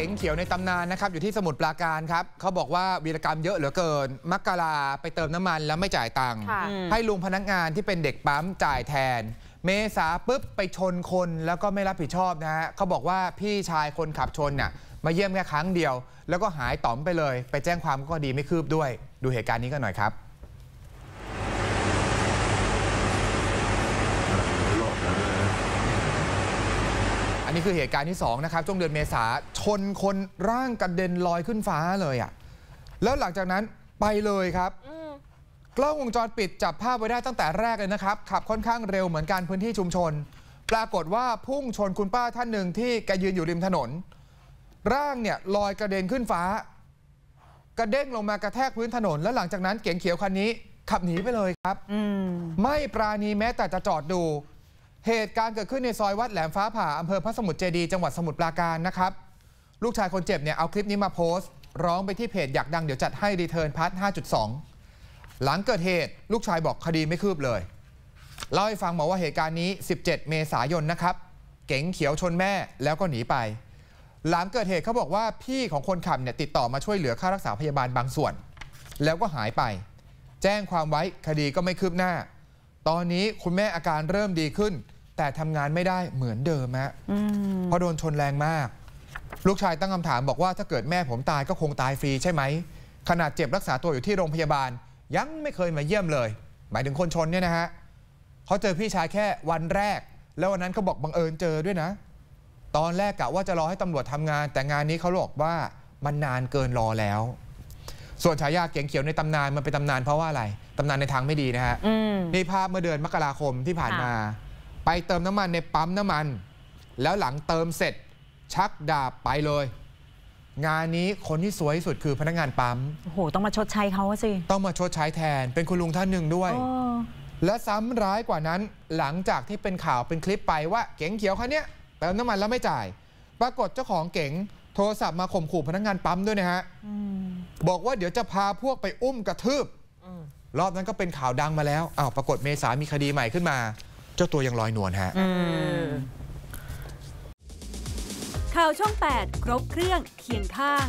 เก๋งเขียวในตำนานนะครับ อยู่ที่สมุทรปราการครับเขาบอกว่าวีรกรรมเยอะเหลือเกินมักกะลาไปเติมน้ำมันแล้วไม่จ่ายตังค์ให้ลุงพนักงานที่เป็นเด็กปั๊มจ่ายแทน เมษาปุ๊บไปชนคนแล้วก็ไม่รับผิดชอบนะฮะเขาบอกว่าพี่ชายคนขับชนน่ะมาเยี่ยมแค่ครั้งเดียว แล้วก็หายต๋อมไปเลย ไปแจ้งความก็ดีไม่คืบด้วย ดูเหตุการณ์นี้กันหน่อยครับันนี้คือเหตุการณ์ที่2นะครับช่วงเดือนเมษาชนคนร่างกระเด็นลอยขึ้นฟ้าเลยอ่ะแล้วหลังจากนั้นไปเลยครับกล้องวงจรปิดจับภาพไว้ได้ตั้งแต่แรกเลยนะครับขับ ค่อนข้างเร็วเหมือนกันพื้นที่ชุมชน ปรากฏว่าพุ่งชนคุณป้าท่านหนึ่งที่แกยืนอยู่ริมถนน ร่างเนี่ยลอยกระเด็นขึ้นฟ้า กระเด้งลงมากระแทกพื้นถนน แล้วหลังจากนั้นเก๋งเขียวคันนี้ ขับหนีไปเลยครับมไม่ปราณีแม้แต่จะจอดดูเหตุการณ์เกิดขึ้นใน ซอยวัดแหลมฟ้าผ่า อำเภอพระสมุทรเจดี จังหวัดสมุทรปราการนะครับ ลูกชายคนเจ็บเนี่ยเอาคลิปนี้มาโพสต์ ร้องไปที่เพจอยากดังเดี๋ยวจัดให้รีเทิร์นพาร์ท5.2 หลังเกิดเหตุลูกชายบอกคดีไม่คืบเลยเล่าให้ฟังบอกว่าเหตุการณ์นี้ 17 เมษายนนะครับ เก๋งเขียวชนแม่แล้วก็หนีไป หลังเกิดเหตุเขาบอกว่าพี่ของคนขับเนี่ยติดต่อมาช่วยเหลือค่ารักษาพยาบาลบางส่วน แล้วก็หายไป แจ้งความไว้คดีก็ไม่คืบหน้าตอนนี้คุณแม่อาการเริ่มดีขึ้น แต่ทำงานไม่ได้เหมือนเดิมฮะเพราะโดนชนแรงมาก ลูกชายตั้งคำถามบอกว่า ถ้าเกิดแม่ผมตายก็คงตายฟรีใช่ไหม ขนาดเจ็บรักษาตัวอยู่ที่โรงพยาบาลยังไม่เคยมาเยี่ยมเลย หมายถึงคนชนเนี่ยนะฮะเขาเจอพี่ชายแค่วันแรก แล้ววันนั้นเขาบอกบังเอิญเจอด้วยนะ ตอนแรกกะว่าจะรอให้ตำรวจทำงาน แต่งานนี้เขาบอกว่ามันนานเกินรอแล้ว ส่วนฉายาเก่งเขียวในตำนานมันเป็นตำนานเพราะว่าอะไรตำนานในทางไม่ดีนะฮะนี่ภาพเมื่อเดือนมกราคมที่ผ่านมา ไปเติมน้ำมันในปั๊มน้ำมัน แล้วหลังเติมเสร็จชักดาบไปเลย งานนี้คนที่สวยที่สุดคือพนักงานปั๊ม โอ้โหต้องมาชดใช้เขาสิต้องมาชดใช้แทนเป็นคุณลุงท่านหนึ่งด้วย และซ้ำร้ายกว่านั้น หลังจากที่เป็นข่าวเป็นคลิปไปว่า เก๋งเขียวคันนี้เติมน้ำมันแล้วไม่จ่าย ปรากฏเจ้าของเก๋งโทรศัพท์มาข่มขู่พนักงานปั๊มด้วยนะฮะบอกว่าเดี๋ยวจะพาพวกไปอุ้มกระทืบรอบนั้นก็เป็นข่าวดังมาแล้วอ้าวปรากฏเมษา มีคดีใหม่ขึ้นมา เจ้าตัวยังลอยนวลฮะ ข่าวช่อง8 ครบเครื่องเคียงข้าง